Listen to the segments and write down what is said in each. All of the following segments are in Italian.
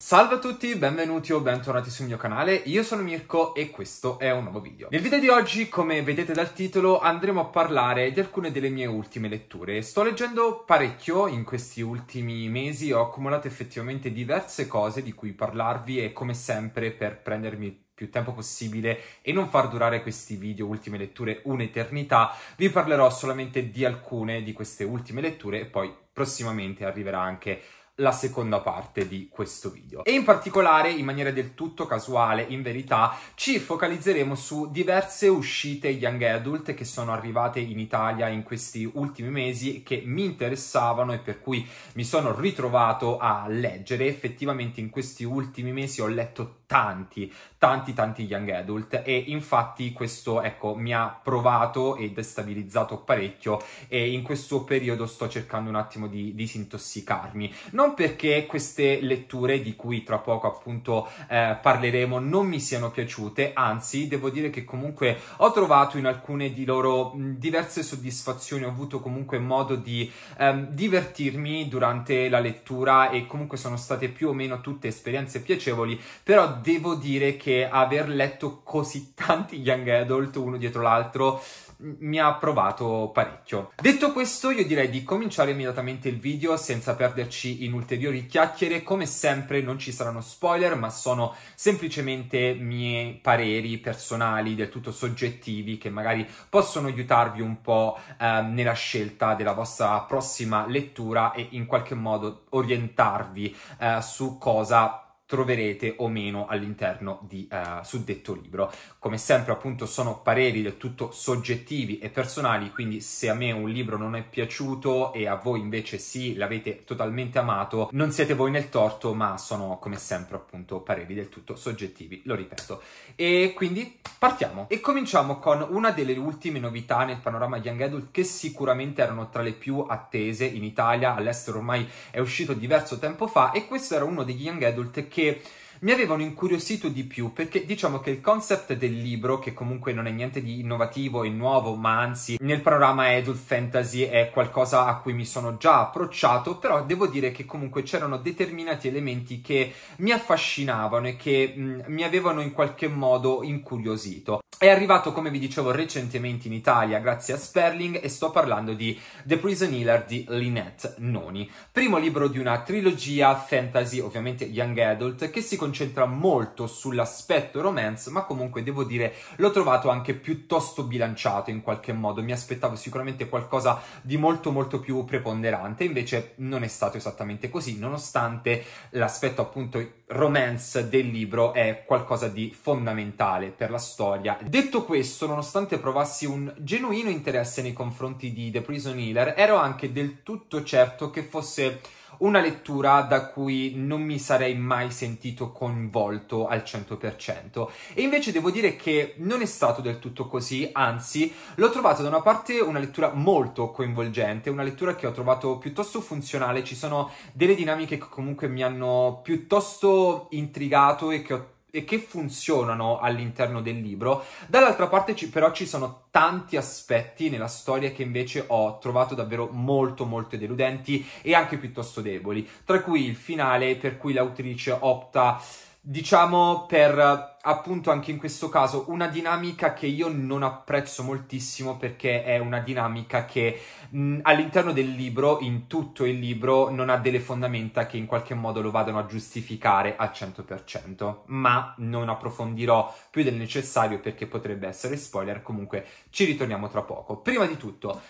Salve a tutti, benvenuti o bentornati sul mio canale, io sono Mirko e questo è un nuovo video. Nel video di oggi, come vedete dal titolo, andremo a parlare di alcune delle mie ultime letture. Sto leggendo parecchio in questi ultimi mesi, ho accumulato effettivamente diverse cose di cui parlarvi e come sempre per prendermi più tempo possibile e non far durare questi video ultime letture un'eternità, vi parlerò solamente di alcune di queste ultime letture e poi prossimamente arriverà anche la seconda parte di questo video. E in particolare, in maniera del tutto casuale, in verità, ci focalizzeremo su diverse uscite young adult che sono arrivate in Italia in questi ultimi mesi che mi interessavano e per cui mi sono ritrovato a leggere. Effettivamente in questi ultimi mesi ho letto tanti, tanti, tanti young adult e infatti questo, ecco, mi ha provato e destabilizzato parecchio e in questo periodo sto cercando un attimo di disintossicarmi. Non non perché queste letture, di cui tra poco appunto eh, parleremo, non mi siano piaciute, anzi devo dire che comunque ho trovato in alcune di loro diverse soddisfazioni, ho avuto comunque modo di ehm, divertirmi durante la lettura e comunque sono state più o meno tutte esperienze piacevoli, però devo dire che aver letto così tanti young adult uno dietro l'altro mi ha provato parecchio. Detto questo, io direi di cominciare immediatamente il video senza perderci in ulteriori chiacchiere. Come sempre non ci saranno spoiler, ma sono semplicemente miei pareri personali, del tutto soggettivi, che magari possono aiutarvi un po' eh, nella scelta della vostra prossima lettura e in qualche modo orientarvi eh, su cosa troverete o meno all'interno di eh, suddetto libro. Come sempre appunto sono pareri del tutto soggettivi e personali, quindi se a me un libro non è piaciuto e a voi invece sì, l'avete totalmente amato, non siete voi nel torto, ma sono come sempre appunto pareri del tutto soggettivi, lo ripeto. E quindi partiamo e cominciamo con una delle ultime novità nel panorama Young Adult che sicuramente erano tra le più attese in Italia, all'estero ormai è uscito diverso tempo fa e questo era uno degli Young Adult che porque mi avevano incuriosito di più perché diciamo che il concept del libro, che comunque non è niente di innovativo e nuovo, ma anzi nel panorama adult fantasy è qualcosa a cui mi sono già approcciato, però devo dire che comunque c'erano determinati elementi che mi affascinavano e che mh, mm, mi avevano in qualche modo incuriosito. È arrivato, come vi dicevo, recentemente in Italia grazie a Sperling e sto parlando di The Prison Healer di Lynette Noni, primo libro di una trilogia fantasy, ovviamente young adult, che si concentra molto sull'aspetto romance, ma comunque devo dire l'ho trovato anche piuttosto bilanciato in qualche modo. Mi aspettavo sicuramente qualcosa di molto molto più preponderante, invece non è stato esattamente così, nonostante l'aspetto appunto romance del libro è qualcosa di fondamentale per la storia. Detto questo, nonostante provassi un genuino interesse nei confronti di The Prison Healer, ero anche del tutto certo che fosse una lettura da cui non mi sarei mai sentito coinvolto al 100%. E invece devo dire che non è stato del tutto così, anzi l'ho trovato da una parte una lettura molto coinvolgente, una lettura che ho trovato piuttosto funzionale, ci sono delle dinamiche che comunque mi hanno piuttosto intrigato e che ho e che funzionano all'interno del libro. Dall'altra parte ci, però ci sono tanti aspetti nella storia che invece ho trovato davvero molto molto deludenti e anche piuttosto deboli, tra cui il finale per cui l'autrice opta diciamo per appunto anche in questo caso una dinamica che io non apprezzo moltissimo perché è una dinamica che mh, mm, all'interno del libro, in tutto il libro, non ha delle fondamenta che in qualche modo lo vadano a giustificare al 100%, ma non approfondirò più del necessario perché potrebbe essere spoiler, comunque ci ritorniamo tra poco. Prima di tutto...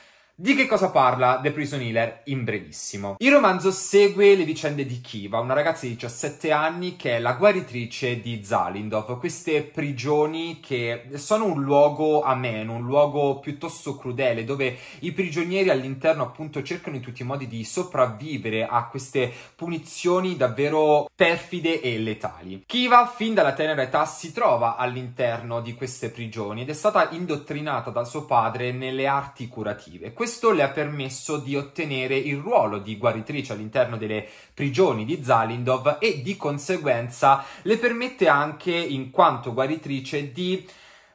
Di che cosa parla The Prison Healer in brevissimo? Il romanzo segue le vicende di Kiva, una ragazza di 17 anni che è la guaritrice di Zalindov, queste prigioni che sono un luogo ameno, un luogo piuttosto crudele dove i prigionieri all'interno appunto cercano in tutti i modi di sopravvivere a queste punizioni davvero perfide e letali. Kiva fin dalla tenera età si trova all'interno di queste prigioni ed è stata indottrinata dal suo padre nelle arti curative. Questo questo le ha permesso di ottenere il ruolo di guaritrice all'interno delle prigioni di Zalindov e di conseguenza le permette anche in quanto guaritrice di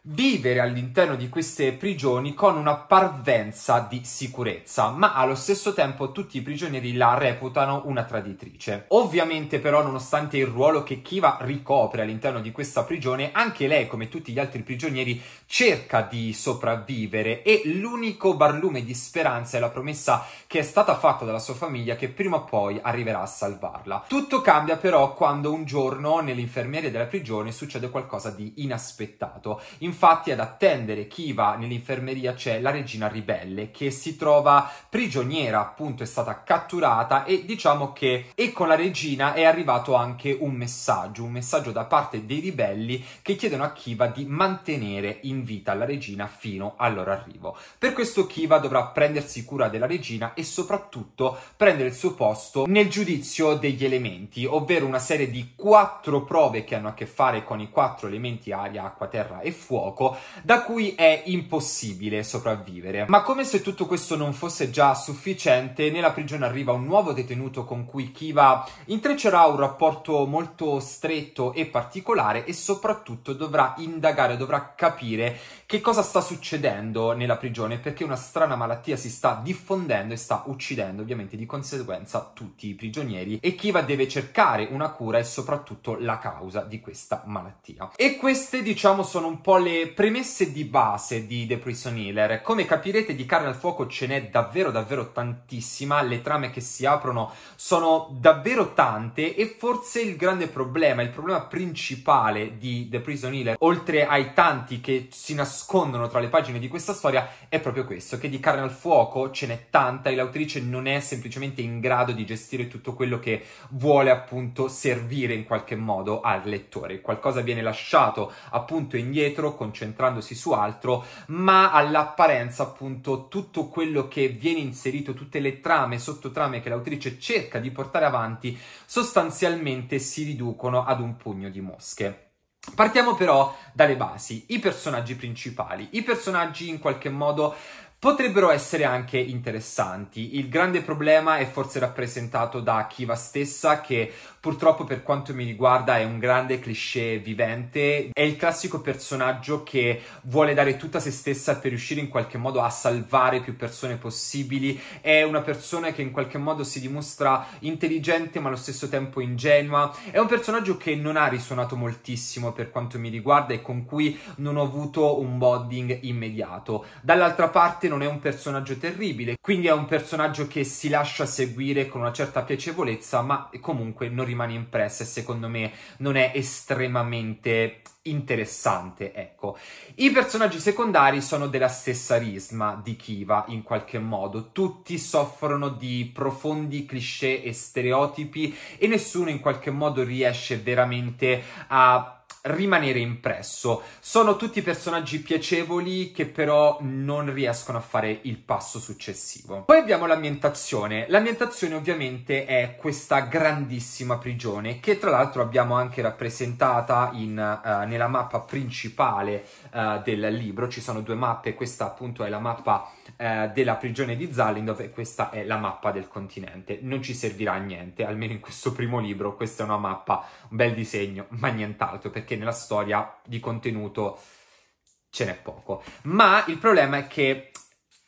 vivere all'interno di queste prigioni con una parvenza di sicurezza, ma allo stesso tempo tutti i prigionieri la reputano una traditrice. Ovviamente però nonostante il ruolo che Kiva ricopre all'interno di questa prigione, anche lei come tutti gli altri prigionieri cerca di sopravvivere e l'unico barlume di speranza è la promessa che è stata fatta dalla sua famiglia che prima o poi arriverà a salvarla. Tutto cambia però quando un giorno nell'infermeria della prigione succede qualcosa di inaspettato. In Infatti ad attendere Kiva nell'infermeria c'è la regina ribelle che si trova prigioniera, appunto è stata catturata e diciamo che e con la regina è arrivato anche un messaggio, un messaggio da parte dei ribelli che chiedono a Kiva di mantenere in vita la regina fino al loro arrivo. Per questo Kiva dovrà prendersi cura della regina e soprattutto prendere il suo posto nel giudizio degli elementi, ovvero una serie di quattro prove che hanno a che fare con i quattro elementi aria, acqua, terra e fuoco fuoco, da cui è impossibile sopravvivere. Ma come se tutto questo non fosse già sufficiente, nella prigione arriva un nuovo detenuto con cui Kiva intreccerà un rapporto molto stretto e particolare e soprattutto dovrà indagare, dovrà capire che cosa sta succedendo nella prigione? Perché una strana malattia si sta diffondendo e sta uccidendo ovviamente di conseguenza tutti i prigionieri e Kiva deve cercare una cura e soprattutto la causa di questa malattia. E queste diciamo sono un po' le premesse di base di The Prison Healer. Come capirete di carne al fuoco ce n'è davvero davvero tantissima, le trame che si aprono sono davvero tante e forse il grande problema, il problema principale di The Prison Healer, oltre ai tanti che si nascondono nascondono tra le pagine di questa storia è proprio questo, che di carne al fuoco ce n'è tanta e l'autrice non è semplicemente in grado di gestire tutto quello che vuole appunto servire in qualche modo al lettore. Qualcosa viene lasciato appunto indietro concentrandosi su altro, ma all'apparenza appunto tutto quello che viene inserito, tutte le trame, sottotrame che l'autrice cerca di portare avanti, sostanzialmente si riducono ad un pugno di mosche. Partiamo però dalle basi, i personaggi principali. I personaggi in qualche modo potrebbero essere anche interessanti. Il grande problema è forse rappresentato da Kiva stessa che Purtroppo per quanto mi riguarda è un grande cliché vivente, è il classico personaggio che vuole dare tutta se stessa per riuscire in qualche modo a salvare più persone possibili, è una persona che in qualche modo si dimostra intelligente ma allo stesso tempo ingenua, è un personaggio che non ha risuonato moltissimo per quanto mi riguarda e con cui non ho avuto un bonding immediato. Dall'altra parte non è un personaggio terribile, quindi è un personaggio che si lascia seguire con una certa piacevolezza ma comunque non riesce rimane impressa e secondo me non è estremamente interessante, ecco. I personaggi secondari sono della stessa risma di Kiva, in qualche modo. Tutti soffrono di profondi cliché e stereotipi e nessuno in qualche modo riesce veramente a rimanere impresso. Sono tutti personaggi piacevoli che però non riescono a fare il passo successivo. Poi abbiamo l'ambientazione. L'ambientazione ovviamente è questa grandissima prigione che tra l'altro abbiamo anche rappresentata in, uh, nella mappa principale uh, del libro. Ci sono due mappe, questa appunto è la mappa eh, della prigione di Zalindov e questa è la mappa del continente. Non ci servirà a niente, almeno in questo primo libro, questa è una mappa, un bel disegno, ma nient'altro, perché nella storia di contenuto ce n'è poco. Ma il problema è che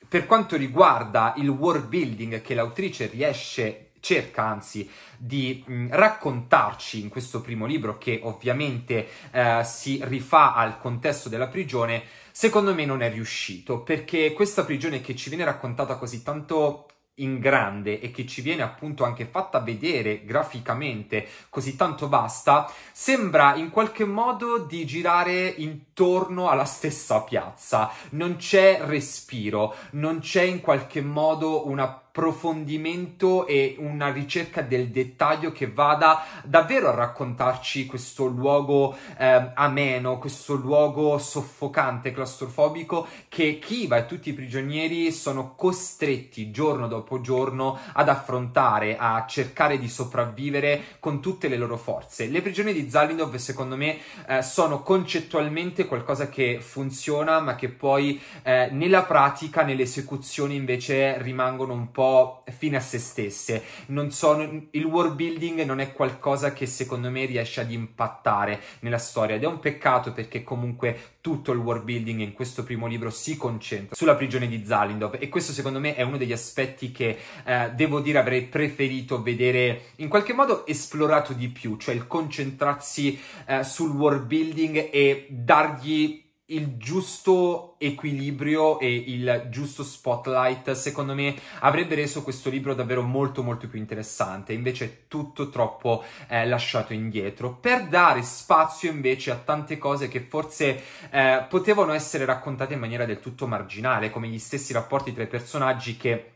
per quanto riguarda il world building che l'autrice riesce cerca anzi di mh, mm, raccontarci in questo primo libro che ovviamente eh, si rifà al contesto della prigione Secondo me non è riuscito perché questa prigione che ci viene raccontata così tanto in grande e che ci viene appunto anche fatta vedere graficamente così tanto basta, sembra in qualche modo di girare intorno alla stessa piazza. Non c'è respiro, non c'è in qualche modo una approfondimento e una ricerca del dettaglio che vada davvero a raccontarci questo luogo eh, ameno, questo luogo soffocante, claustrofobico che Kiva e tutti i prigionieri sono costretti giorno dopo giorno ad affrontare, a cercare di sopravvivere con tutte le loro forze. Le prigioni di Zalindov, secondo me, eh, sono concettualmente qualcosa che funziona, ma che poi eh, nella pratica, nelle esecuzioni invece rimangono un po' po' fine a se stesse. Non Sono, il world building non è qualcosa che secondo me riesce ad impattare nella storia ed è un peccato perché comunque tutto il world building in questo primo libro si concentra sulla prigione di Zalindov e questo secondo me è uno degli aspetti che eh, devo dire avrei preferito vedere in qualche modo esplorato di più, cioè il concentrarsi eh, sul world building e dargli il giusto equilibrio e il giusto spotlight, secondo me, avrebbe reso questo libro davvero molto molto più interessante. Invece è tutto troppo eh, lasciato indietro per dare spazio invece a tante cose che forse eh, potevano essere raccontate in maniera del tutto marginale, come gli stessi rapporti tra i personaggi che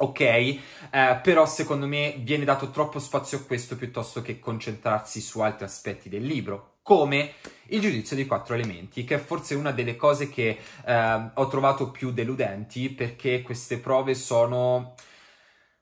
Ok, eh, però secondo me viene dato troppo spazio a questo piuttosto che concentrarsi su altri aspetti del libro come il giudizio dei quattro elementi, che è forse una delle cose che eh, ho trovato più deludenti perché queste prove sono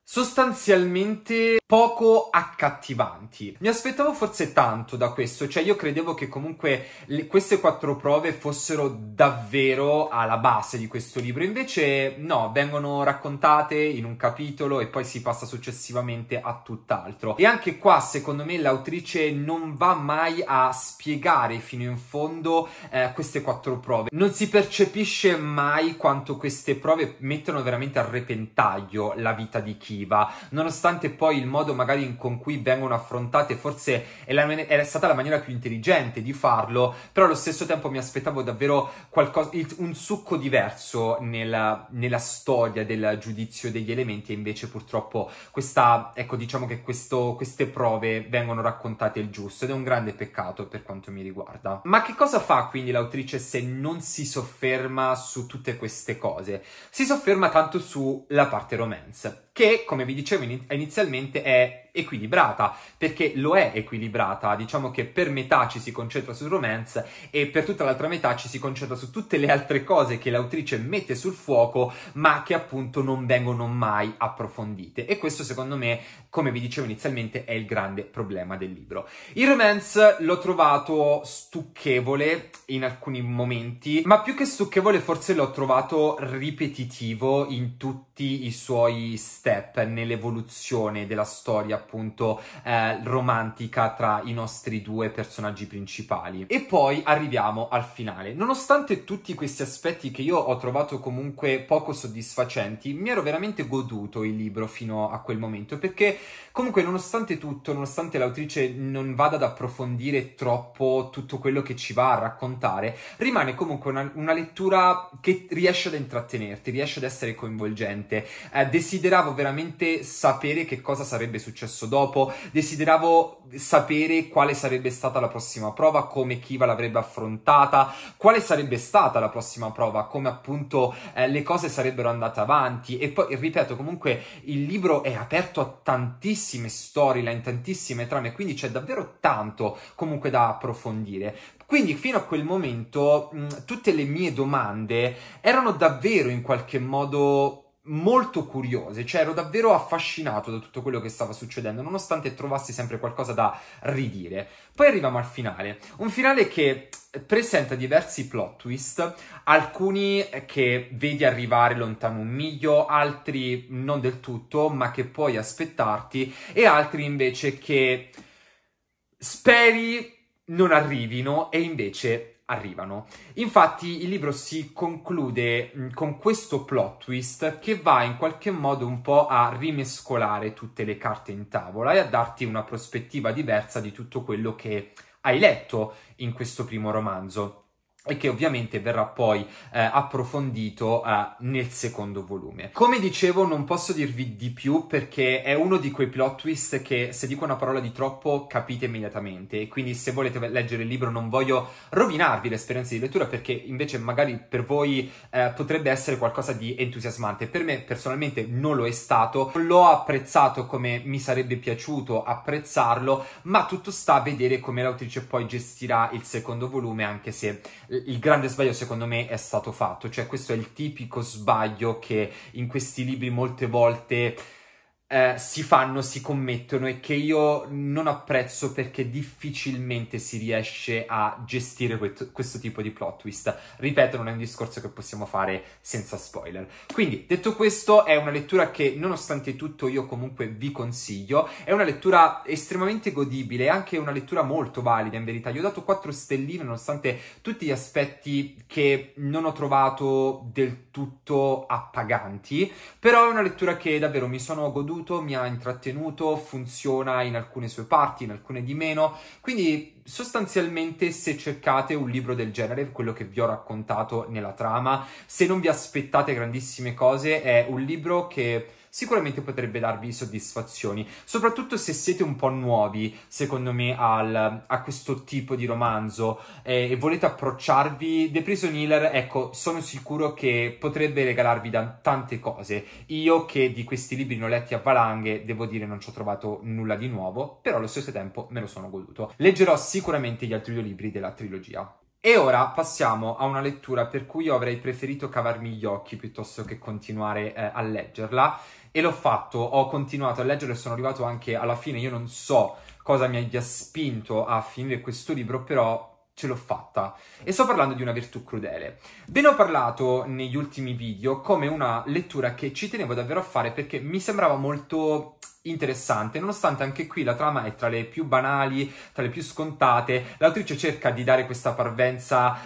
sostanzialmente poco accattivanti. Mi aspettavo forse tanto da questo, cioè io credevo che comunque le, queste quattro prove fossero davvero alla base di questo libro, invece no, vengono raccontate in un capitolo e poi si passa successivamente a tutt'altro. E anche qua, secondo me, l'autrice non va mai a spiegare fino in fondo eh, queste quattro prove. Non si percepisce mai quanto queste prove mettono veramente a repentaglio la vita di Kiva, nonostante poi il modo modo magari con cui vengono affrontate, forse è, la, è stata la maniera più intelligente di farlo, però allo stesso tempo mi aspettavo davvero qualcosa, il, un succo diverso nella, nella, storia del giudizio degli elementi e invece purtroppo questa, ecco diciamo che questo, queste prove vengono raccontate il giusto ed è un grande peccato per quanto mi riguarda. Ma che cosa fa quindi l'autrice se non si sofferma su tutte queste cose? Si sofferma tanto sulla parte romance che, come vi dicevo inizialmente, è equilibrata, perché lo è equilibrata, diciamo che per metà ci si concentra sul romance e per tutta l'altra metà ci si concentra su tutte le altre cose che l'autrice mette sul fuoco, ma che appunto non vengono mai approfondite. E questo secondo me, come vi dicevo inizialmente, è il grande problema del libro. Il romance l'ho trovato stucchevole in alcuni momenti, ma più che stucchevole forse l'ho trovato ripetitivo in tutti i suoi step nell'evoluzione della storia appunto eh, romantica tra i nostri due personaggi principali. E poi arriviamo al finale. Nonostante tutti questi aspetti che io ho trovato comunque poco soddisfacenti, mi ero veramente goduto il libro fino a quel momento perché Comunque, nonostante tutto, nonostante l'autrice non vada ad approfondire troppo tutto quello che ci va a raccontare, rimane comunque una, una lettura che riesce ad intrattenerti, riesce ad essere coinvolgente. Eh, desideravo veramente sapere che cosa sarebbe successo dopo, desideravo sapere quale sarebbe stata la prossima prova, come Kiva l'avrebbe affrontata, quale sarebbe stata la prossima prova, come appunto eh, le cose sarebbero andate avanti. E poi, ripeto, comunque il libro è aperto a tantissimi tantissime storyline, tantissime trame, quindi c'è davvero tanto comunque da approfondire. Quindi fino a quel momento mh, tutte le mie domande erano davvero in qualche modo molto curiose, cioè ero davvero affascinato da tutto quello che stava succedendo, nonostante trovassi sempre qualcosa da ridire. Poi arriviamo al finale, un finale che presenta diversi plot twist, alcuni eh, che vedi arrivare lontano un miglio, altri non del tutto, ma che puoi aspettarti, e altri invece che speri non arrivino e invece arrivano. Infatti il libro si conclude mm, con questo plot twist che va in qualche modo un po' a rimescolare tutte le carte in tavola e a darti una prospettiva diversa di tutto quello che hai letto in questo primo romanzo e che ovviamente verrà poi eh, approfondito eh, nel secondo volume. Come dicevo non posso dirvi di più perché è uno di quei plot twist che se dico una parola di troppo capite immediatamente e quindi se volete leggere il libro non voglio rovinarvi l'esperienza di lettura perché invece magari per voi eh, potrebbe essere qualcosa di entusiasmante. Per me personalmente non lo è stato, l'ho apprezzato come mi sarebbe piaciuto apprezzarlo, ma tutto sta a vedere come l'autrice poi gestirà il secondo volume anche se il grande sbaglio secondo me è stato fatto, cioè questo è il tipico sbaglio che in questi libri molte volte eh, si fanno, si commettono e che io non apprezzo perché difficilmente si riesce a gestire questo, questo, tipo di plot twist. Ripeto, non è un discorso che possiamo fare senza spoiler. Quindi, detto questo, è una lettura che nonostante tutto io comunque vi consiglio. È una lettura estremamente godibile, anche una lettura molto valida in verità. Gli ho dato 4 stelline nonostante tutti gli aspetti che non ho trovato del tutto appaganti, però è una lettura che davvero mi sono goduto piaciuto, mi ha intrattenuto, funziona in alcune sue parti, in alcune di meno. Quindi sostanzialmente se cercate un libro del genere, quello che vi ho raccontato nella trama, se non vi aspettate grandissime cose, è un libro che sicuramente potrebbe darvi soddisfazioni, soprattutto se siete un po' nuovi, secondo me, al, a questo tipo di romanzo eh, e volete approcciarvi. The Prisoner, ecco, sono sicuro che potrebbe regalarvi da tante cose. Io che di questi libri ne ho letti a valanghe, devo dire, non ci ho trovato nulla di nuovo, però allo stesso tempo me lo sono goduto. Leggerò sicuramente gli altri due libri della trilogia. E ora passiamo a una lettura per cui io avrei preferito cavarmi gli occhi piuttosto che continuare eh, a leggerla e l'ho fatto, ho continuato a leggerla e sono arrivato anche alla fine, io non so cosa mi abbia spinto a finire questo libro, però ce l'ho fatta e sto parlando di una virtù crudele. Ve ne ho parlato negli ultimi video come una lettura che ci tenevo davvero a fare perché mi sembrava molto interessante, nonostante anche qui la trama è tra le più banali, tra le più scontate, l'autrice cerca di dare questa parvenza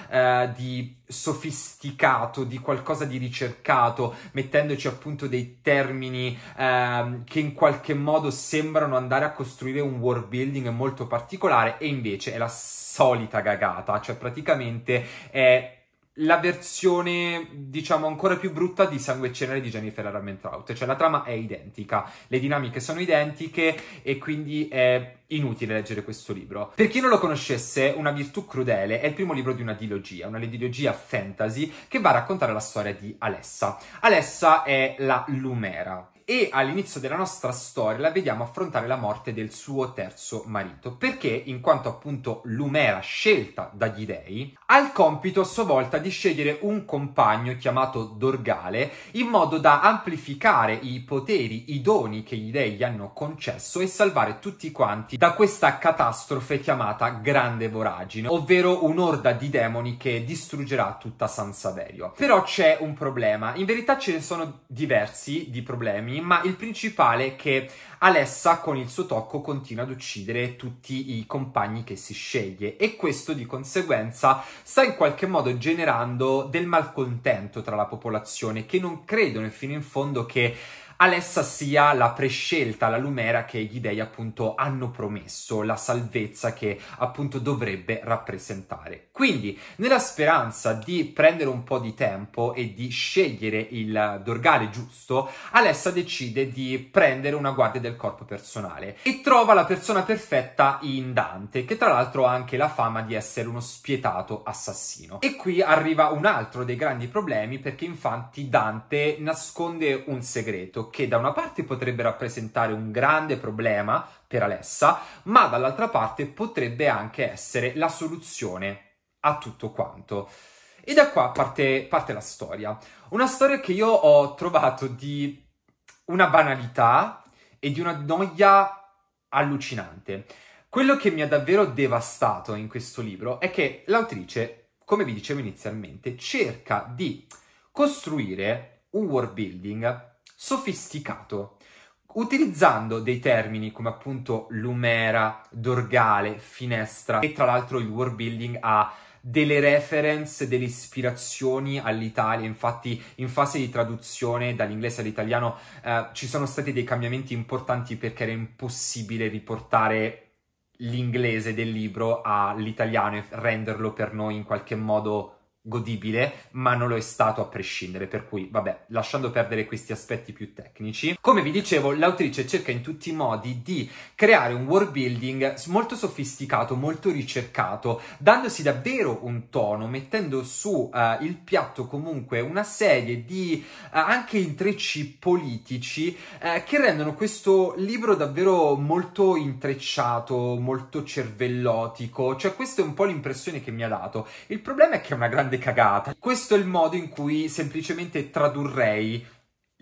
eh, di sofisticato, di qualcosa di ricercato, mettendoci appunto dei termini ehm, che in qualche modo sembrano andare a costruire un world building molto particolare e invece è la solita gagata, cioè praticamente è la versione, diciamo, ancora più brutta di Sangue e Cenere di Jennifer Armentrout. Cioè, la trama è identica, le dinamiche sono identiche e quindi è inutile leggere questo libro. Per chi non lo conoscesse, Una virtù crudele è il primo libro di una dilogia, una dilogia fantasy che va a raccontare la storia di Alessa. Alessa è la Lumera, e all'inizio della nostra storia la vediamo affrontare la morte del suo terzo marito, perché in quanto appunto Lumera scelta dagli dei, ha il compito a sua volta di scegliere un compagno chiamato Dorgale in modo da amplificare i poteri, i doni che gli dei gli hanno concesso e salvare tutti quanti da questa catastrofe chiamata Grande Voragine, ovvero un'orda di demoni che distruggerà tutta San Saverio. Però c'è un problema, in verità ce ne sono diversi di problemi ma il principale è che Alessa con il suo tocco continua ad uccidere tutti i compagni che si sceglie e questo di conseguenza sta in qualche modo generando del malcontento tra la popolazione che non credono fino in fondo che Alessa sia la prescelta, la lumera che gli dei appunto hanno promesso, la salvezza che appunto dovrebbe rappresentare. Quindi, nella speranza di prendere un po' di tempo e di scegliere il dorgale giusto, Alessa decide di prendere una guardia del corpo personale e trova la persona perfetta in Dante, che tra l'altro ha anche la fama di essere uno spietato assassino. E qui arriva un altro dei grandi problemi perché infatti Dante nasconde un segreto che da una parte potrebbe rappresentare un grande problema per Alessa, ma dall'altra parte potrebbe anche essere la soluzione a tutto quanto. E da qua parte, parte la storia. Una storia che io ho trovato di una banalità e di una noia allucinante. Quello che mi ha davvero devastato in questo libro è che l'autrice, come vi dicevo inizialmente, cerca di costruire un world building sofisticato, utilizzando dei termini come appunto lumera, dorgale, finestra e tra l'altro il world building ha delle reference, delle ispirazioni all'Italia. Infatti, in fase di traduzione dall'inglese all'italiano eh, ci sono stati dei cambiamenti importanti perché era impossibile riportare l'inglese del libro all'italiano e renderlo per noi in qualche modo godibile, ma non lo è stato a prescindere, per cui vabbè, lasciando perdere questi aspetti più tecnici. Come vi dicevo, l'autrice cerca in tutti i modi di creare un world building molto sofisticato, molto ricercato, dandosi davvero un tono, mettendo su uh, il piatto comunque una serie di uh, anche intrecci politici uh, che rendono questo libro davvero molto intrecciato, molto cervellotico, cioè questa è un po' l'impressione che mi ha dato. Il problema è che è una grande grande cagata. Questo è il modo in cui semplicemente tradurrei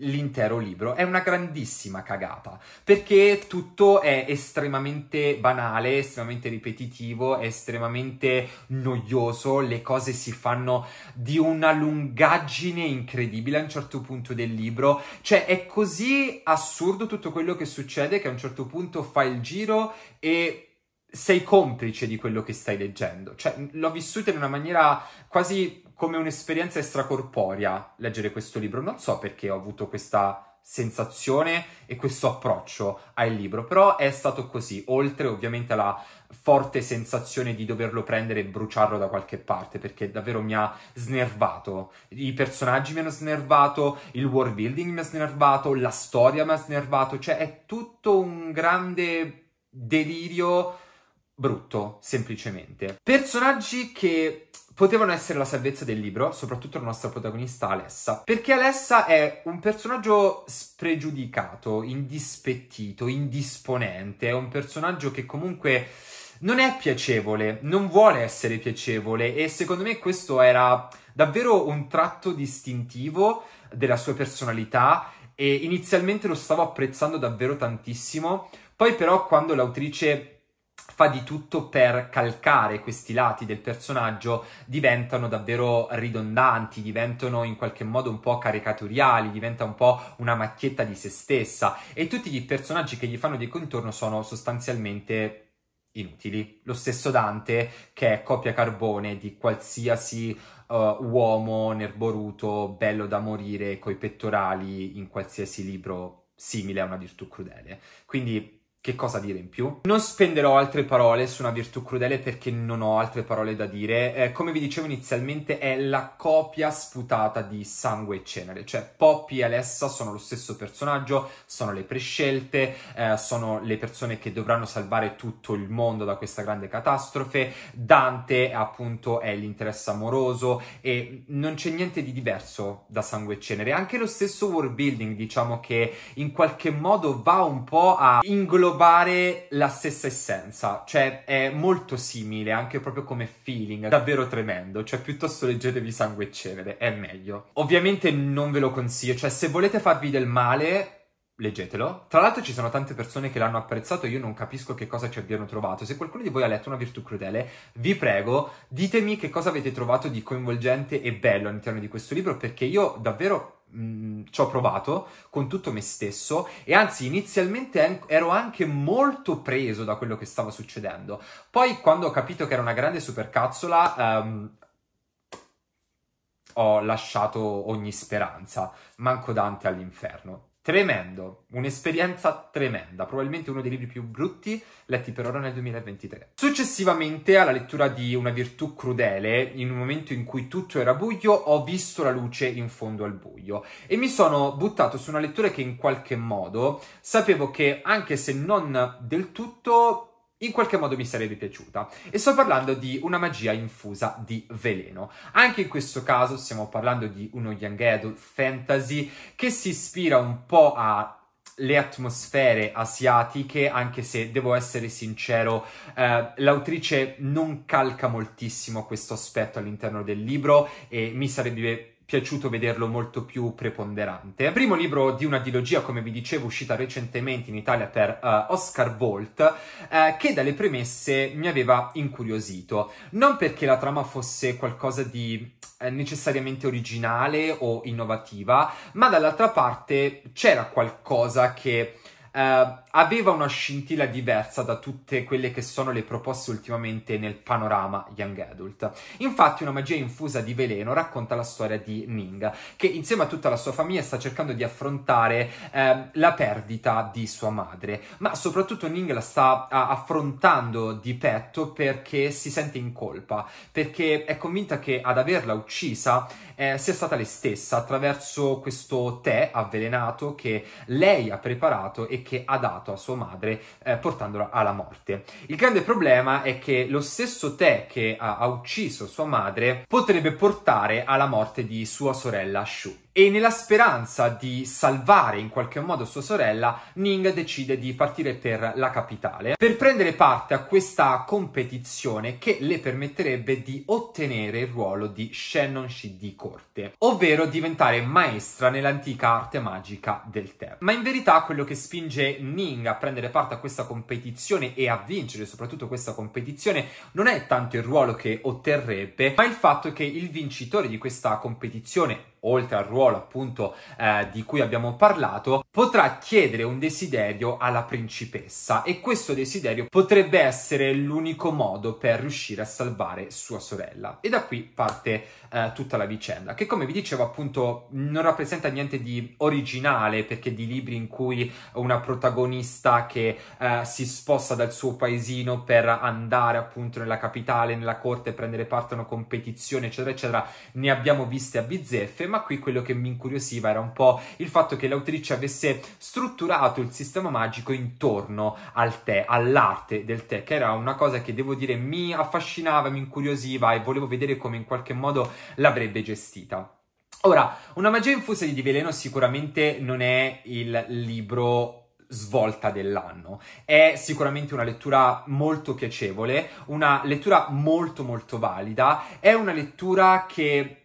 l'intero libro. È una grandissima cagata, perché tutto è estremamente banale, estremamente ripetitivo, estremamente noioso, le cose si fanno di una lungaggine incredibile a un certo punto del libro, cioè è così assurdo tutto quello che succede che a un certo punto fa il giro e sei complice di quello che stai leggendo. Cioè, l'ho vissuta in una maniera quasi come un'esperienza extracorporea leggere questo libro. Non so perché ho avuto questa sensazione e questo approccio al libro, però è stato così, oltre ovviamente alla forte sensazione di doverlo prendere e bruciarlo da qualche parte, perché davvero mi ha snervato, i personaggi mi hanno snervato, il world building mi ha snervato, la storia mi ha snervato, cioè è tutto un grande delirio brutto, semplicemente. Personaggi che potevano essere la salvezza del libro, soprattutto la nostra protagonista Alessa, perché Alessa è un personaggio spregiudicato, indispettito, indisponente, è un personaggio che comunque non è piacevole, non vuole essere piacevole e secondo me questo era davvero un tratto distintivo della sua personalità e inizialmente lo stavo apprezzando davvero tantissimo, poi però quando l'autrice fa di tutto per calcare questi lati del personaggio, diventano davvero ridondanti, diventano in qualche modo un po' caricatoriali, diventa un po' una macchietta di se stessa e tutti i personaggi che gli fanno di contorno sono sostanzialmente inutili. Lo stesso Dante che è copia carbone di qualsiasi uh, uomo nerboruto, bello da morire, coi pettorali in qualsiasi libro simile a una virtù crudele. Quindi che cosa dire in più? Non spenderò altre parole su una virtù crudele perché non ho altre parole da dire. Eh, come vi dicevo inizialmente, è la copia sputata di Sangue e Cenere. Cioè, Poppy e Alessa sono lo stesso personaggio, sono le prescelte, eh, sono le persone che dovranno salvare tutto il mondo da questa grande catastrofe. Dante, appunto, è l'interesse amoroso e non c'è niente di diverso da Sangue e Cenere. Anche lo stesso world building, diciamo che in qualche modo va un po' a inglobare inglobare la stessa essenza, cioè è molto simile anche proprio come feeling, davvero tremendo, cioè piuttosto leggetevi Sangue e Cenere, è meglio. Ovviamente non ve lo consiglio, cioè se volete farvi del male leggetelo. Tra l'altro ci sono tante persone che l'hanno apprezzato, io non capisco che cosa ci abbiano trovato. Se qualcuno di voi ha letto una virtù crudele, vi prego, ditemi che cosa avete trovato di coinvolgente e bello all'interno di questo libro, perché io davvero mh, mm, ci ho provato con tutto me stesso e anzi inizialmente ero anche molto preso da quello che stava succedendo. Poi quando ho capito che era una grande supercazzola um, ho lasciato ogni speranza, manco Dante all'inferno. Tremendo, un'esperienza tremenda, probabilmente uno dei libri più brutti letti per ora nel 2023. Successivamente alla lettura di Una virtù crudele, in un momento in cui tutto era buio, ho visto la luce in fondo al buio e mi sono buttato su una lettura che in qualche modo sapevo che anche se non del tutto in qualche modo mi sarebbe piaciuta. E sto parlando di una magia infusa di veleno. Anche in questo caso stiamo parlando di uno young adult fantasy che si ispira un po' a le atmosfere asiatiche, anche se devo essere sincero, eh, l'autrice non calca moltissimo questo aspetto all'interno del libro e mi sarebbe piaciuto vederlo molto più preponderante. Primo libro di una dilogia, come vi dicevo, uscita recentemente in Italia per uh, Oscar Volt, uh, che dalle premesse mi aveva incuriosito. Non perché la trama fosse qualcosa di uh, necessariamente originale o innovativa, ma dall'altra parte c'era qualcosa che Uh, aveva una scintilla diversa da tutte quelle che sono le proposte ultimamente nel panorama young adult. Infatti una magia infusa di veleno racconta la storia di Ning, che insieme a tutta la sua famiglia sta cercando di affrontare eh, la perdita di sua madre, ma soprattutto Ning la sta a, ah, affrontando di petto perché si sente in colpa, perché è convinta che ad averla uccisa eh, sia stata lei stessa attraverso questo tè avvelenato che lei ha preparato e che ha dato fatto a sua madre eh, portandola alla morte. Il grande problema è che lo stesso Te che ha, ha ucciso sua madre potrebbe portare alla morte di sua sorella Shu e nella speranza di salvare in qualche modo sua sorella, Ning decide di partire per la capitale per prendere parte a questa competizione che le permetterebbe di ottenere il ruolo di Shannonshi di corte, ovvero diventare maestra nell'antica arte magica del tè. Ma in verità quello che spinge Ning a prendere parte a questa competizione e a vincere soprattutto questa competizione non è tanto il ruolo che otterrebbe, ma il fatto che il vincitore di questa competizione oltre al ruolo appunto eh, di cui abbiamo parlato, potrà chiedere un desiderio alla principessa e questo desiderio potrebbe essere l'unico modo per riuscire a salvare sua sorella. E da qui parte eh, tutta la vicenda, che come vi dicevo appunto non rappresenta niente di originale perché di libri in cui una protagonista che eh, si sposta dal suo paesino per andare appunto nella capitale, nella corte, prendere parte a una competizione, eccetera, eccetera, ne abbiamo viste a bizzeffe, ma qui quello che mi incuriosiva era un po' il fatto che l'autrice avesse strutturato il sistema magico intorno al tè, all'arte del tè, che era una cosa che devo dire mi affascinava, mi incuriosiva e volevo vedere come in qualche modo l'avrebbe gestita. Ora, una magia infusa di Di Veleno sicuramente non è il libro svolta dell'anno. È sicuramente una lettura molto piacevole, una lettura molto molto valida, è una lettura che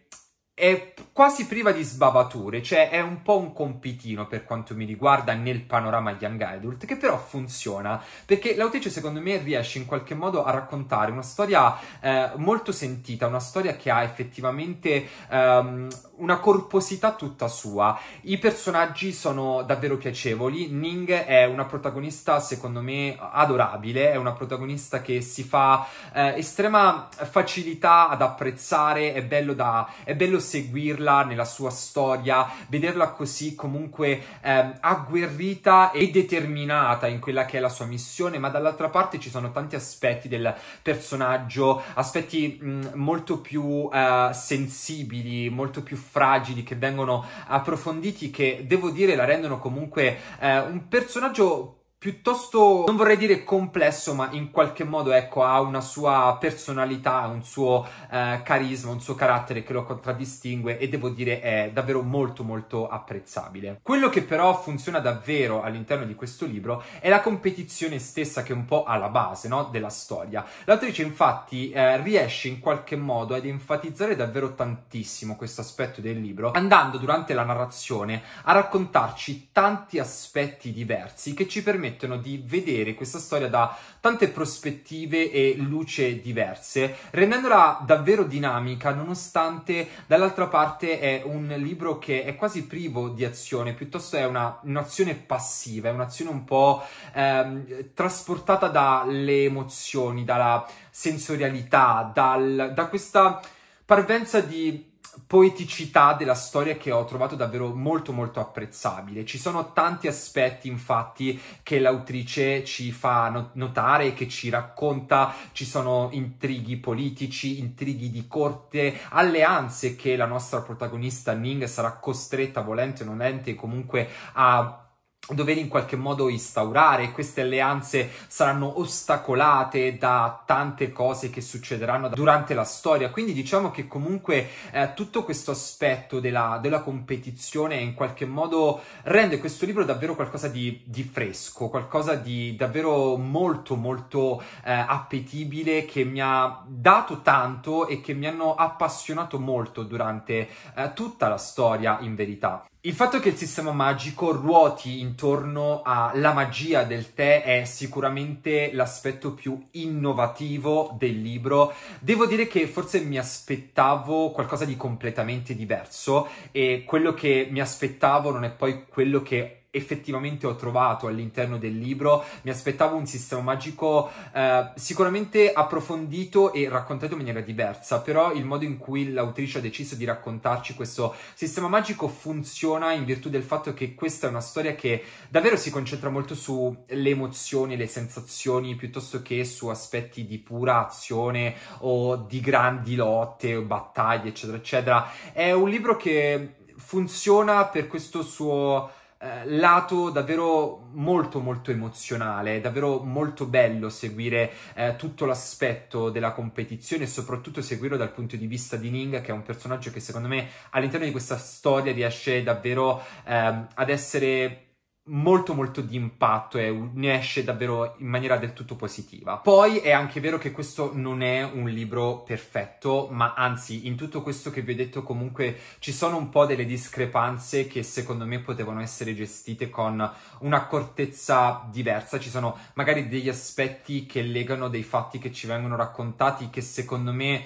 è quasi priva di sbavature, cioè è un po' un compitino per quanto mi riguarda nel panorama Young Adult, che però funziona, perché l'autrice secondo me riesce in qualche modo a raccontare una storia eh, molto sentita, una storia che ha effettivamente ehm, una corposità tutta sua. I personaggi sono davvero piacevoli, Ning è una protagonista secondo me adorabile, è una protagonista che si fa eh, estrema facilità ad apprezzare, è bello da... È bello seguirla nella sua storia, vederla così comunque eh, agguerrita e determinata in quella che è la sua missione, ma dall'altra parte ci sono tanti aspetti del personaggio, aspetti mh, mm, molto più eh, sensibili, molto più fragili che vengono approfonditi che devo dire la rendono comunque eh, un personaggio piuttosto, non vorrei dire complesso, ma in qualche modo, ecco, ha una sua personalità, un suo eh, carisma, un suo carattere che lo contraddistingue e devo dire è davvero molto molto apprezzabile. Quello che però funziona davvero all'interno di questo libro è la competizione stessa che è un po' alla base, no, della storia. L'autrice infatti eh, riesce in qualche modo ad enfatizzare davvero tantissimo questo aspetto del libro, andando durante la narrazione a raccontarci tanti aspetti diversi che ci permettono permettono di vedere questa storia da tante prospettive e luce diverse, rendendola davvero dinamica, nonostante dall'altra parte è un libro che è quasi privo di azione, piuttosto è una, un'azione passiva, è un'azione un po' ehm, trasportata dalle emozioni, dalla sensorialità, dal, da questa parvenza di poeticità della storia che ho trovato davvero molto molto apprezzabile. Ci sono tanti aspetti infatti che l'autrice ci fa notare, che ci racconta, ci sono intrighi politici, intrighi di corte, alleanze che la nostra protagonista Ning sarà costretta volente o nolente comunque a dover in qualche modo instaurare queste alleanze saranno ostacolate da tante cose che succederanno durante la storia quindi diciamo che comunque eh, tutto questo aspetto della, della, competizione in qualche modo rende questo libro davvero qualcosa di, di fresco qualcosa di davvero molto molto eh, appetibile che mi ha dato tanto e che mi hanno appassionato molto durante eh, tutta la storia in verità il fatto che il sistema magico ruoti intorno alla magia del tè è sicuramente l'aspetto più innovativo del libro. Devo dire che forse mi aspettavo qualcosa di completamente diverso e quello che mi aspettavo non è poi quello che effettivamente ho trovato all'interno del libro. Mi aspettavo un sistema magico eh, sicuramente approfondito e raccontato in maniera diversa, però il modo in cui l'autrice ha deciso di raccontarci questo sistema magico funziona in virtù del fatto che questa è una storia che davvero si concentra molto sulle emozioni, le sensazioni, piuttosto che su aspetti di pura azione o di grandi lotte battaglie, eccetera, eccetera. È un libro che funziona per questo suo eh, lato davvero molto molto emozionale, davvero molto bello seguire eh, tutto l'aspetto della competizione e soprattutto seguirlo dal punto di vista di Ning che è un personaggio che secondo me all'interno di questa storia riesce davvero eh, ad essere molto molto di impatto e ne esce davvero in maniera del tutto positiva. Poi è anche vero che questo non è un libro perfetto, ma anzi in tutto questo che vi ho detto comunque ci sono un po' delle discrepanze che secondo me potevano essere gestite con un'accortezza diversa, ci sono magari degli aspetti che legano dei fatti che ci vengono raccontati che secondo me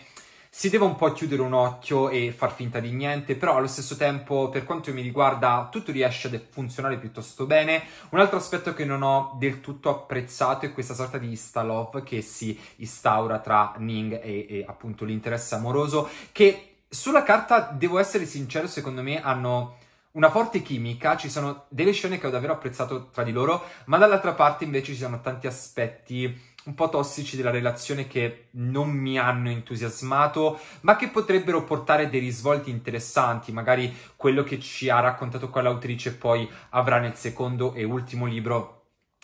si deve un po' chiudere un occhio e far finta di niente, però allo stesso tempo, per quanto mi riguarda, tutto riesce a funzionare piuttosto bene. Un altro aspetto che non ho del tutto apprezzato è questa sorta di love che si instaura tra Ning e, e appunto l'interesse amoroso, che sulla carta, devo essere sincero, secondo me hanno una forte chimica, ci sono delle scene che ho davvero apprezzato tra di loro, ma dall'altra parte invece ci sono tanti aspetti un po' tossici della relazione che non mi hanno entusiasmato, ma che potrebbero portare dei risvolti interessanti, magari quello che ci ha raccontato qua l'autrice poi avrà nel secondo e ultimo libro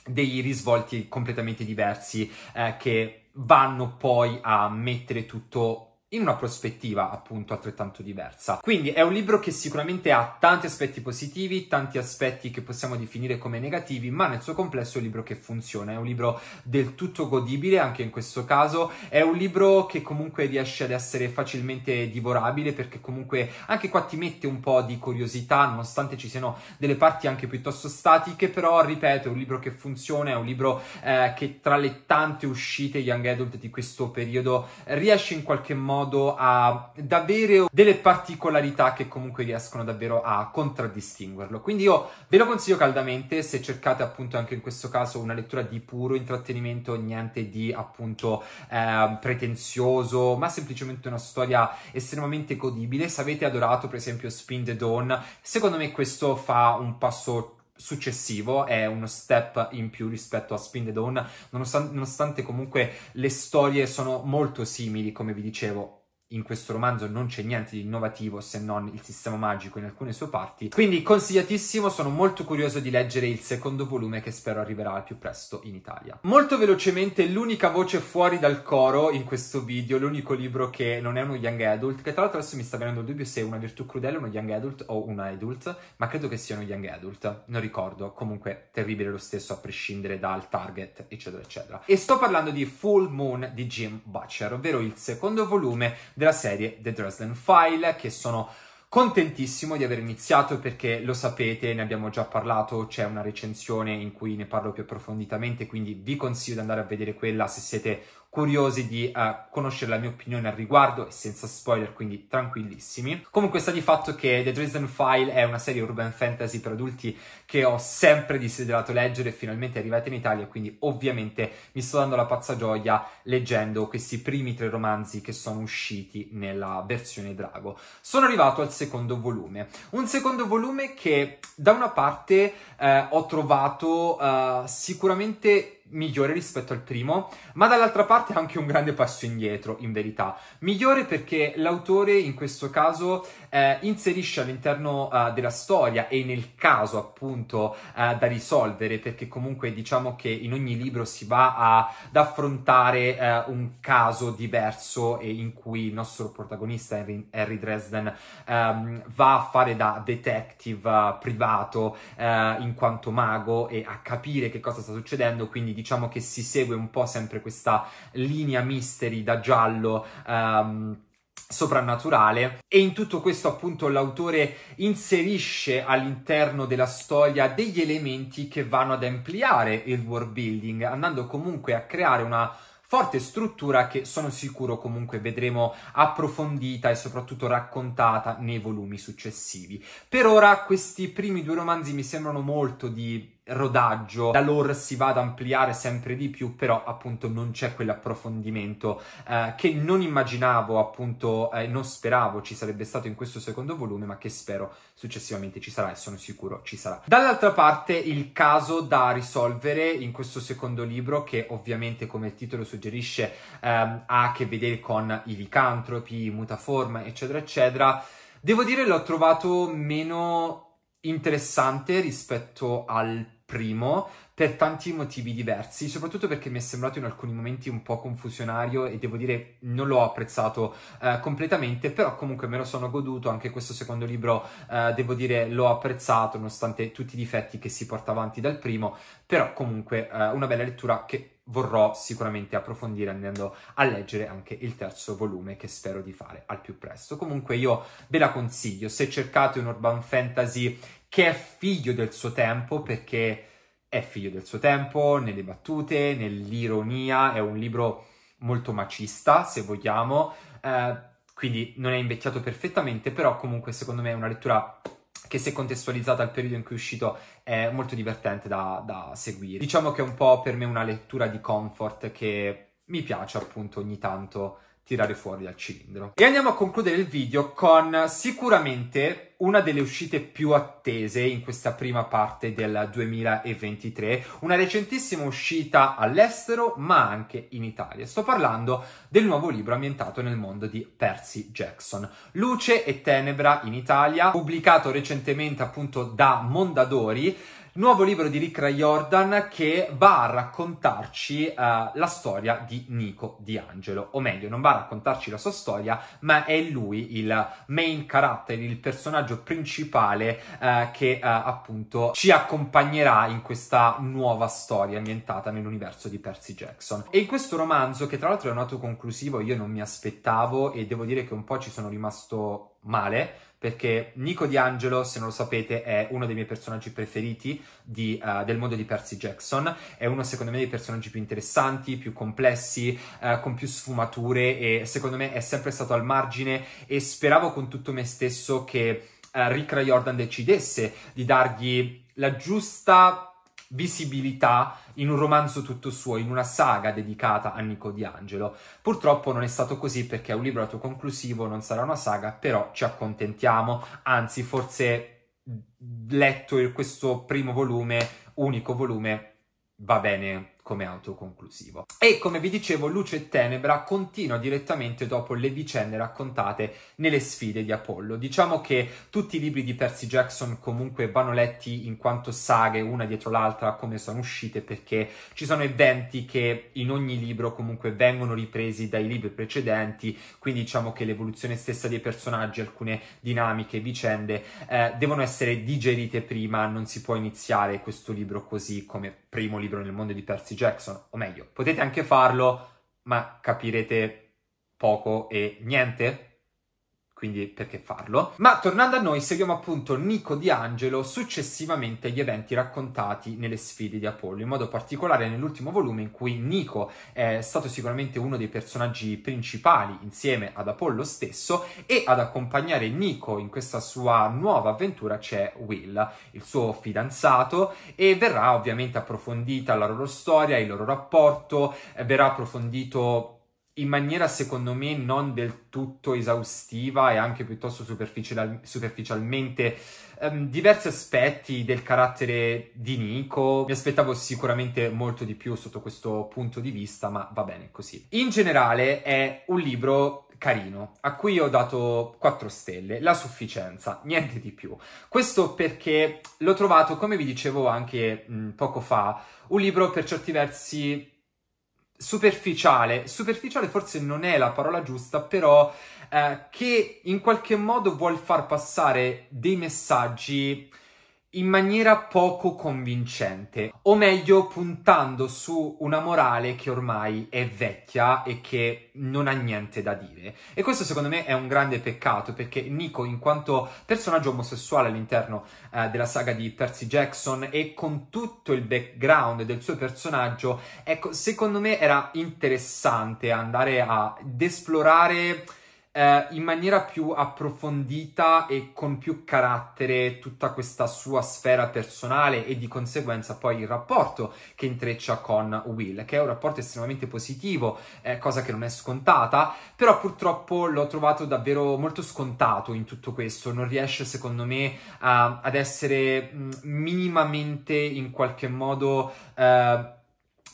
dei risvolti completamente diversi eh, che vanno poi a mettere tutto in una prospettiva appunto altrettanto diversa. Quindi è un libro che sicuramente ha tanti aspetti positivi, tanti aspetti che possiamo definire come negativi, ma nel suo complesso è un libro che funziona, è un libro del tutto godibile anche in questo caso, è un libro che comunque riesce ad essere facilmente divorabile perché comunque anche qua ti mette un po' di curiosità, nonostante ci siano delle parti anche piuttosto statiche, però ripeto, è un libro che funziona, è un libro eh, che tra le tante uscite Young Adult di questo periodo riesce in qualche modo modo a, avere delle particolarità che comunque riescono davvero a contraddistinguerlo. Quindi io ve lo consiglio caldamente se cercate appunto anche in questo caso una lettura di puro intrattenimento, niente di appunto eh, pretenzioso, ma semplicemente una storia estremamente godibile. Se avete adorato per esempio Spin the Dawn, secondo me questo fa un passo successivo è uno step in più rispetto a Spin the Dawn, nonostante, nonostante comunque le storie sono molto simili, come vi dicevo, in questo romanzo non c'è niente di innovativo se non il sistema magico in alcune sue parti. Quindi consigliatissimo, sono molto curioso di leggere il secondo volume che spero arriverà al più presto in Italia. Molto velocemente l'unica voce fuori dal coro in questo video, l'unico libro che non è uno young adult, che tra l'altro adesso mi sta venendo il dubbio se è una virtù crudele uno young adult o un adult, ma credo che sia uno young adult, non ricordo, comunque terribile lo stesso a prescindere dal target eccetera eccetera. E sto parlando di Full Moon di Jim Butcher, ovvero il secondo volume del della serie The Dresden File, che sono contentissimo di aver iniziato perché lo sapete, ne abbiamo già parlato, c'è una recensione in cui ne parlo più approfonditamente, quindi vi consiglio di andare a vedere quella se siete curiosi di eh, conoscere la mia opinione al riguardo e senza spoiler, quindi tranquillissimi. Comunque sta di fatto che The Dresden File è una serie urban fantasy per adulti che ho sempre desiderato leggere e finalmente è arrivata in Italia, quindi ovviamente mi sto dando la pazza gioia leggendo questi primi tre romanzi che sono usciti nella versione Drago. Sono arrivato al secondo volume, un secondo volume che da una parte eh, ho trovato eh, sicuramente migliore rispetto al primo, ma dall'altra parte anche un grande passo indietro, in verità. Migliore perché l'autore in questo caso eh, inserisce all'interno eh, della storia e nel caso appunto eh, da risolvere, perché comunque diciamo che in ogni libro si va a, ad affrontare eh, un caso diverso e in cui il nostro protagonista Harry, Harry Dresden ehm, va a fare da detective eh, privato eh, in quanto mago e a capire che cosa sta succedendo, quindi diciamo che si segue un po' sempre questa linea mystery da giallo. Ehm, soprannaturale e in tutto questo appunto l'autore inserisce all'interno della storia degli elementi che vanno ad ampliare il world building andando comunque a creare una forte struttura che sono sicuro comunque vedremo approfondita e soprattutto raccontata nei volumi successivi. Per ora questi primi due romanzi mi sembrano molto di rodaggio, la lore si va ad ampliare sempre di più, però appunto non c'è quell'approfondimento eh, che non immaginavo appunto, eh, non speravo ci sarebbe stato in questo secondo volume, ma che spero successivamente ci sarà e sono sicuro ci sarà. Dall'altra parte il caso da risolvere in questo secondo libro che ovviamente come il titolo suggerisce ehm, ha a che vedere con i licantropi, mutaforma, eccetera, eccetera. Devo dire l'ho trovato meno interessante rispetto al primo per tanti motivi diversi, soprattutto perché mi è sembrato in alcuni momenti un po' confusionario e devo dire non l'ho apprezzato eh, completamente, però comunque me lo sono goduto, anche questo secondo libro eh, devo dire l'ho apprezzato nonostante tutti i difetti che si porta avanti dal primo, però comunque eh, una bella lettura che vorrò sicuramente approfondire andando a leggere anche il terzo volume che spero di fare al più presto. Comunque io ve la consiglio, se cercate un urban fantasy che è figlio del suo tempo perché è figlio del suo tempo nelle battute, nell'ironia, è un libro molto macista se vogliamo, eh, quindi non è invecchiato perfettamente, però comunque secondo me è una lettura che se contestualizzata al periodo in cui è uscito è molto divertente da, da seguire. Diciamo che è un po' per me una lettura di comfort che mi piace appunto ogni tanto tirare fuori dal cilindro. E andiamo a concludere il video con sicuramente una delle uscite più attese in questa prima parte del 2023, una recentissima uscita all'estero ma anche in Italia. Sto parlando del nuovo libro ambientato nel mondo di Percy Jackson, Luce e Tenebra in Italia, pubblicato recentemente appunto da Mondadori, nuovo libro di Rick Riordan che va a raccontarci uh, la storia di Nico Di Angelo, o meglio, non va a raccontarci la sua storia, ma è lui il main character, il personaggio principale uh, che uh, appunto ci accompagnerà in questa nuova storia ambientata nell'universo di Percy Jackson. E in questo romanzo, che tra l'altro è un autoconclusivo, io non mi aspettavo e devo dire che un po' ci sono rimasto male perché Nico Di Angelo, se non lo sapete, è uno dei miei personaggi preferiti di, uh, del mondo di Percy Jackson. È uno, secondo me, dei personaggi più interessanti, più complessi, uh, con più sfumature e secondo me è sempre stato al margine e speravo con tutto me stesso che uh, Rick Riordan decidesse di dargli la giusta visibilità in un romanzo tutto suo, in una saga dedicata a Nico di Angelo. Purtroppo non è stato così perché è un libro autoconclusivo, non sarà una saga, però ci accontentiamo, anzi forse letto questo primo volume, unico volume, va bene come autoconclusivo. E come vi dicevo, Luce e Tenebra continua direttamente dopo le vicende raccontate nelle sfide di Apollo. Diciamo che tutti i libri di Percy Jackson comunque vanno letti in quanto saghe una dietro l'altra come sono uscite perché ci sono eventi che in ogni libro comunque vengono ripresi dai libri precedenti, quindi diciamo che l'evoluzione stessa dei personaggi, alcune dinamiche, vicende eh, devono essere digerite prima, non si può iniziare questo libro così come primo libro nel mondo di Percy Jackson, o meglio, potete anche farlo, ma capirete poco e niente quindi perché farlo? Ma tornando a noi, seguiamo appunto Nico Di Angelo successivamente agli eventi raccontati nelle sfide di Apollo, in modo particolare nell'ultimo volume in cui Nico è stato sicuramente uno dei personaggi principali insieme ad Apollo stesso e ad accompagnare Nico in questa sua nuova avventura c'è Will, il suo fidanzato e verrà ovviamente approfondita la loro storia, il loro rapporto, eh, verrà approfondito in maniera secondo me non del tutto esaustiva e anche piuttosto superficial- superficialmente ehm, diversi aspetti del carattere di Nico. Mi aspettavo sicuramente molto di più sotto questo punto di vista, ma va bene così. In generale è un libro carino, a cui ho dato 4 stelle, la sufficienza, niente di più. Questo perché l'ho trovato, come vi dicevo anche mh, poco fa, un libro per certi versi superficiale, superficiale forse non è la parola giusta, però eh, che in qualche modo vuol far passare dei messaggi in maniera poco convincente, o meglio puntando su una morale che ormai è vecchia e che non ha niente da dire. E questo secondo me è un grande peccato perché Nico, in quanto personaggio omosessuale all'interno eh, della saga di Percy Jackson e con tutto il background del suo personaggio, ecco, secondo me era interessante andare ad esplorare eh, in maniera più approfondita e con più carattere tutta questa sua sfera personale e di conseguenza poi il rapporto che intreccia con Will, che è un rapporto estremamente positivo, eh, cosa che non è scontata, però purtroppo l'ho trovato davvero molto scontato in tutto questo, non riesce secondo me uh, ad essere mm, minimamente in qualche modo... Uh,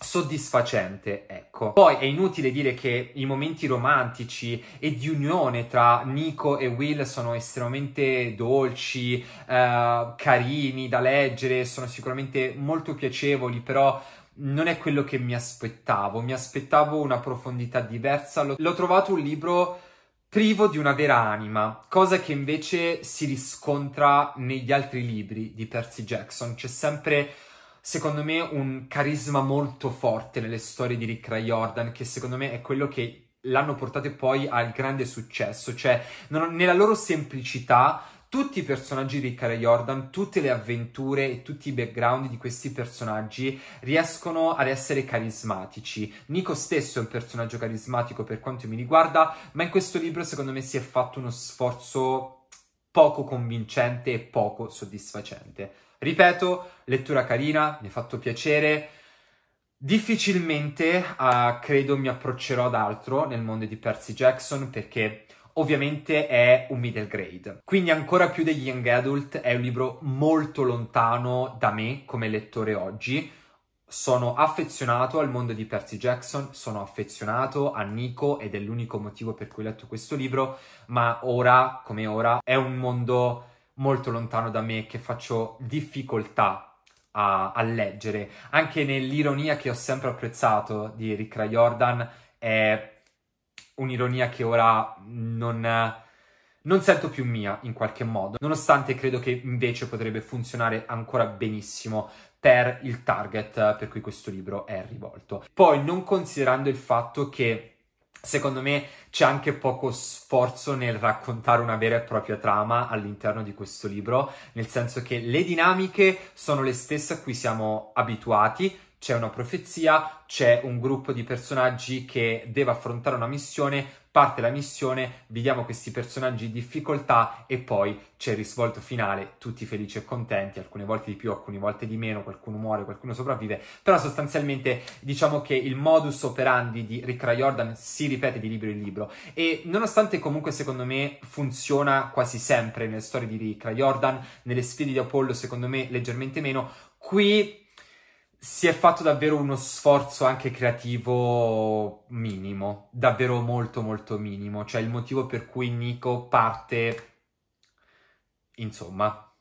soddisfacente, ecco. Poi è inutile dire che i momenti romantici e di unione tra Nico e Will sono estremamente dolci, eh, carini da leggere, sono sicuramente molto piacevoli, però non è quello che mi aspettavo, mi aspettavo una profondità diversa, l'ho trovato un libro privo di una vera anima, cosa che invece si riscontra negli altri libri di Percy Jackson, c'è sempre secondo me, un carisma molto forte nelle storie di Rick Riordan, che secondo me è quello che l'hanno portato poi al grande successo, cioè non, nella loro semplicità tutti i personaggi di Rick Riordan, tutte le avventure e tutti i background di questi personaggi riescono ad essere carismatici. Nico stesso è un personaggio carismatico per quanto mi riguarda, ma in questo libro secondo me si è fatto uno sforzo poco convincente e poco soddisfacente. Ripeto, lettura carina, mi ha fatto piacere. Difficilmente uh, credo mi approccerò ad altro nel mondo di Percy Jackson perché ovviamente è un middle grade. Quindi ancora più degli young adult è un libro molto lontano da me come lettore oggi. Sono affezionato al mondo di Percy Jackson, sono affezionato a Nico ed è l'unico motivo per cui ho letto questo libro, ma ora, come ora, è un mondo molto lontano da me che faccio difficoltà a, a leggere. Anche nell'ironia che ho sempre apprezzato di Rick Riordan è un'ironia che ora non, non sento più mia in qualche modo, nonostante credo che invece potrebbe funzionare ancora benissimo per il target per cui questo libro è rivolto. Poi non considerando il fatto che secondo me c'è anche poco sforzo nel raccontare una vera e propria trama all'interno di questo libro, nel senso che le dinamiche sono le stesse a cui siamo abituati, c'è una profezia, c'è un gruppo di personaggi che deve affrontare una missione, parte la missione, vediamo questi personaggi in difficoltà e poi c'è il risvolto finale, tutti felici e contenti, alcune volte di più, alcune volte di meno, qualcuno muore, qualcuno sopravvive, però sostanzialmente diciamo che il modus operandi di Rick Riordan si ripete di libro in libro e nonostante comunque secondo me funziona quasi sempre nelle storie di Rick Riordan, nelle sfide di Apollo secondo me leggermente meno, qui si è fatto davvero uno sforzo anche creativo minimo, davvero molto molto minimo, cioè il motivo per cui Nico parte insomma,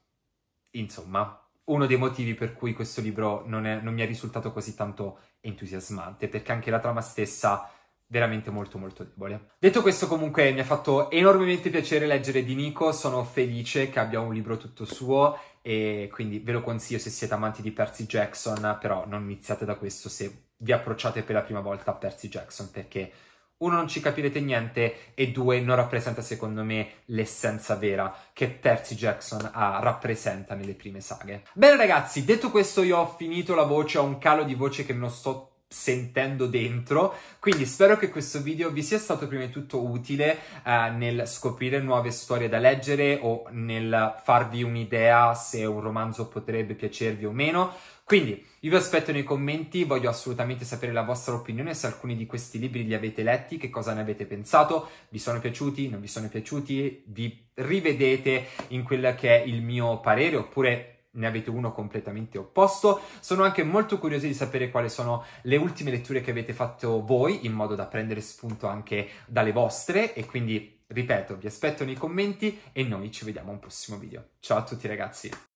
insomma, uno dei motivi per cui questo libro non, è, non mi è risultato così tanto entusiasmante, perché anche la trama stessa veramente molto molto debole. Detto questo comunque mi ha fatto enormemente piacere leggere di Nico, sono felice che abbia un libro tutto suo e quindi ve lo consiglio se siete amanti di Percy Jackson, però non iniziate da questo se vi approcciate per la prima volta a Percy Jackson perché uno non ci capirete niente e due non rappresenta secondo me l'essenza vera che Percy Jackson ha, ah, rappresenta nelle prime saghe. Bene ragazzi, detto questo io ho finito la voce, ho un calo di voce che non sto sentendo dentro. Quindi spero che questo video vi sia stato prima di tutto utile eh, nel scoprire nuove storie da leggere o nel farvi un'idea se un romanzo potrebbe piacervi o meno. Quindi io vi aspetto nei commenti, voglio assolutamente sapere la vostra opinione se alcuni di questi libri li avete letti, che cosa ne avete pensato, vi sono piaciuti, non vi sono piaciuti, vi rivedete in quello che è il mio parere oppure ne avete uno completamente opposto. Sono anche molto curioso di sapere quali sono le ultime letture che avete fatto voi, in modo da prendere spunto anche dalle vostre. E quindi, ripeto, vi aspetto nei commenti e noi ci vediamo a un prossimo video. Ciao a tutti ragazzi!